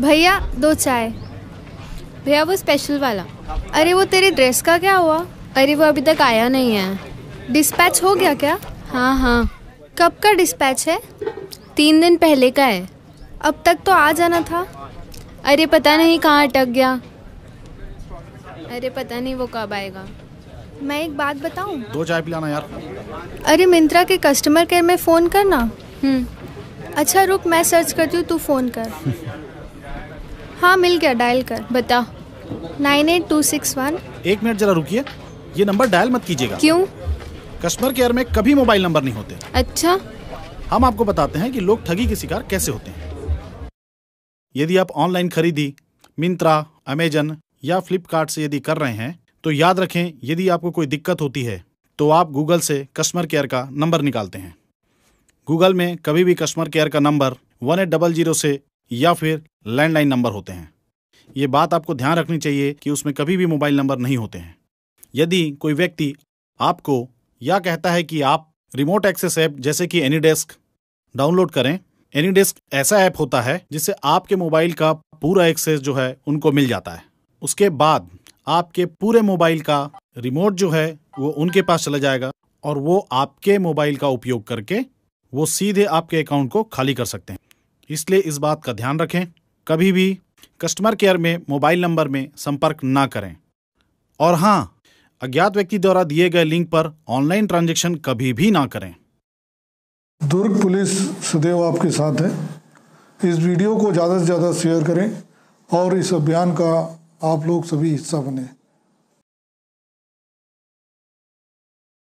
भैया दो चाय भैया वो स्पेशल वाला अरे वो तेरे ड्रेस का क्या हुआ अरे वो अभी तक आया नहीं है डिस्पैच हो गया क्या हाँ हाँ कब का डिस्पैच है तीन दिन पहले का है अब तक तो आ जाना था अरे पता नहीं कहाँ अटक गया अरे पता नहीं वो कब आएगा मैं एक बात बताऊँ दो चाय पिलाना यार अरे मिंत्रा के कस्टमर केयर में फ़ोन करना हम्म अच्छा रुक मैं सर्च करती हूँ तू फ़ोन कर हाँ मिल गया डायल कर बता nine eight two six one एक मिनट जरा रुकिए ये नंबर डायल मत कीजिएगा क्यों कस्टमर केयर में कभी मोबाइल नंबर नहीं होते अच्छा हम आपको बताते हैं कि लोग ठगी के शिकार कैसे होते हैं यदि आप ऑनलाइन खरीदी मिंत्रा अमेजन या फ्लिपकार्ट से यदि कर रहे हैं तो याद रखें यदि आपको कोई दिक्कत होती है तो आप गूगल से कस्टमर केयर का नंबर निकालते हैं गूगल में कभी भी कस्टमर केयर का number one eight double zero से या फिर लैंडलाइन नंबर होते हैं ये बात आपको ध्यान रखनी चाहिए कि उसमें कभी भी मोबाइल नंबर नहीं होते हैं यदि कोई व्यक्ति आपको या कहता है कि आप रिमोट एक्सेस ऐप जैसे कि एनी डेस्क डाउनलोड करें एनी डेस्क ऐसा ऐप होता है जिससे आपके मोबाइल का पूरा एक्सेस जो है उनको मिल जाता है उसके बाद आपके पूरे मोबाइल का रिमोट जो है वो उनके पास चला जाएगा और वो आपके मोबाइल का उपयोग करके वो सीधे आपके अकाउंट को खाली कर सकते हैं इसलिए इस बात का ध्यान रखें कभी भी कस्टमर केयर में मोबाइल नंबर में संपर्क ना करें और हाँ अज्ञात व्यक्ति द्वारा दिए गए लिंक पर ऑनलाइन ट्रांजेक्शन कभी भी ना करें दुर्ग पुलिस सदैव आपके साथ है इस वीडियो को ज़्यादा से ज़्यादा शेयर करें और इस अभियान का आप लोग सभी हिस्सा बने